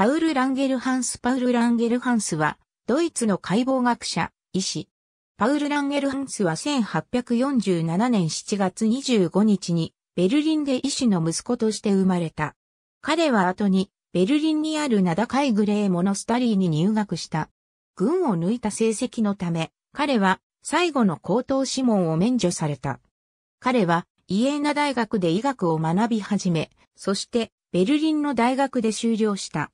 パウル・ランゲルハンスパウル・ランゲルハンスは、ドイツの解剖学者、医師。パウル・ランゲルハンスは1847年7月25日に、ベルリンで医師の息子として生まれた。彼は後に、ベルリンにある名高いグレーモノスタリーに入学した。軍を抜いた成績のため、彼は最後の高等諮問を免除された。彼はイエーナ大学で医学を学び始め、そしてベルリンの大学で修了した。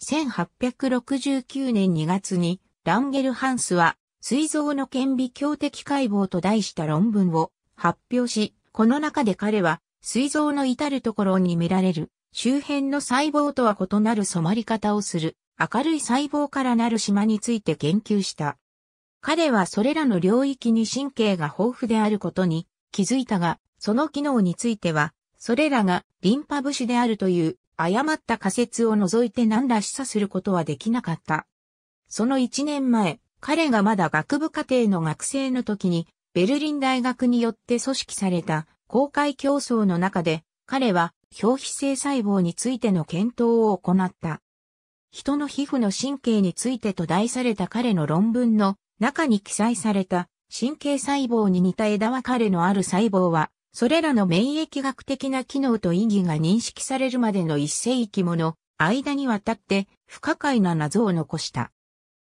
1869年2月にランゲルハンスは水臓の顕微鏡的解剖と題した論文を発表し、この中で彼は水臓の至るところに見られる周辺の細胞とは異なる染まり方をする明るい細胞からなる島について研究した。彼はそれらの領域に神経が豊富であることに気づいたが、その機能については、それらがリンパ節であるという誤った仮説を除いて何ら示唆することはできなかった。その1年前、彼がまだ学部課程の学生の時に、ベルリン大学によって組織された公開競争の中で、彼は表皮性細胞についての検討を行った。人の皮膚の神経についてと題された彼の論文の中に記載された神経細胞に似た枝は彼のある細胞はそれらの免疫学的な機能と意義が認識されるまでの一世紀もの間にわたって不可解な謎を残した。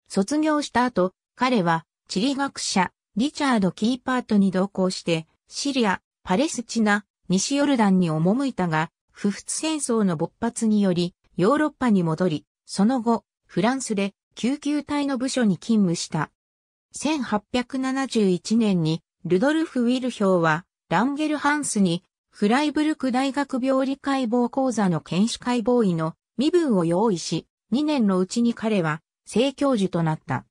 卒業した後、彼は地理学者リチャード・キーパートに同行してシリア、パレスチナ、西ヨルダンに赴いたが、不仏戦争の勃発によりヨーロッパに戻り、その後、フランスで救急隊の部署に勤務した。1871年にルドルフ・ウィルヒョウはランゲルハンスに、フライブルク大学病理解剖講座の検視解剖医の身分を用意し、2年のうちに彼は正教授となった。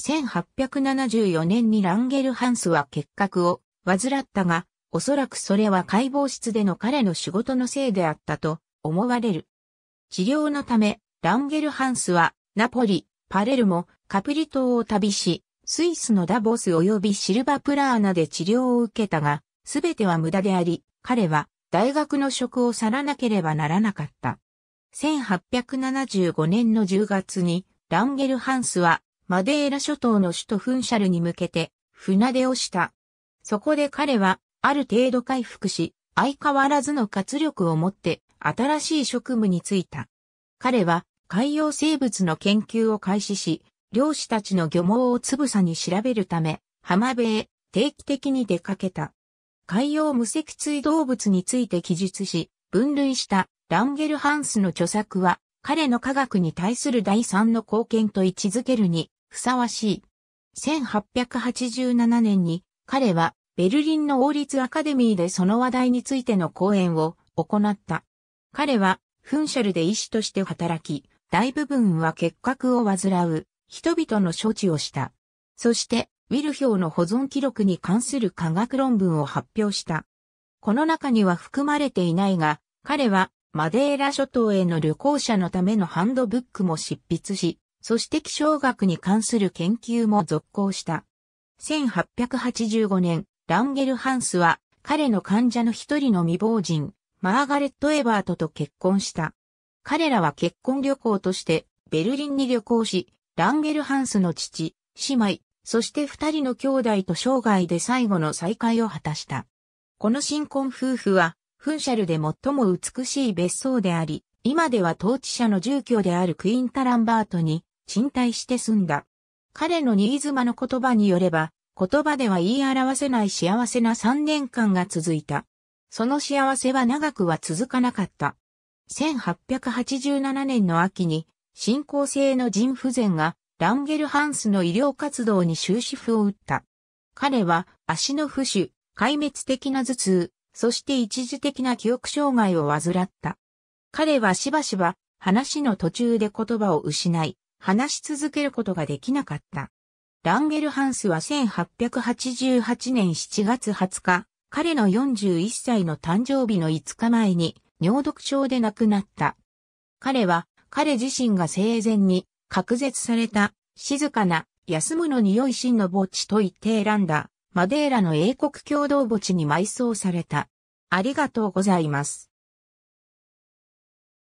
1874年にランゲルハンスは結核を患ったが、おそらくそれは解剖室での彼の仕事のせいであったと思われる。治療のため、ランゲルハンスはナポリ、パレルモ、カプリ島を旅し、スイスのダボス及びシルバプラーナで治療を受けたが、すべては無駄であり、彼は大学の職を去らなければならなかった。1875年の10月に、ランゲルハンスは、マデーラ諸島の首都フンシャルに向けて、船出をした。そこで彼は、ある程度回復し、相変わらずの活力を持って、新しい職務に就いた。彼は、海洋生物の研究を開始し、漁師たちの漁網をつぶさに調べるため、浜辺へ定期的に出かけた。海洋無脊椎動物について記述し、分類したランゲルハンスの著作は、彼の科学に対する第三の貢献と位置づけるに、ふさわしい。1887年に、彼は、ベルリンの王立アカデミーでその話題についての講演を行った。彼は、フンシャルで医師として働き、大部分は結核を患う、人々の処置をした。そして、ウィルヒョウの保存記録に関する科学論文を発表した。この中には含まれていないが、彼はマデーラ諸島への旅行者のためのハンドブックも執筆し、そして気象学に関する研究も続行した。1885年、ランゲルハンスは彼の患者の一人の未亡人、マーガレット・エバートと結婚した。彼らは結婚旅行としてベルリンに旅行し、ランゲルハンスの父、姉妹、そして二人の兄弟と生涯で最後の再会を果たした。この新婚夫婦は、フンシャルで最も美しい別荘であり、今では統治者の住居であるクインタランバートに賃貸して住んだ。彼の新妻の言葉によれば、言葉では言い表せない幸せな3年間が続いた。その幸せは長くは続かなかった。1887年の秋に、進行性の腎不全がランゲルハンスの医療活動に終止符を打った。彼は足の浮腫、壊滅的な頭痛、そして一時的な記憶障害を患った。彼はしばしば話の途中で言葉を失い、話し続けることができなかった。ランゲルハンスは1888年7月20日、彼の41歳の誕生日の5日前に尿毒症で亡くなった。彼は彼自身が生前に隔絶された、静かな、休むのに良い真の墓地と言って選んだ、マデーラの英国共同墓地に埋葬された。ありがとうございます。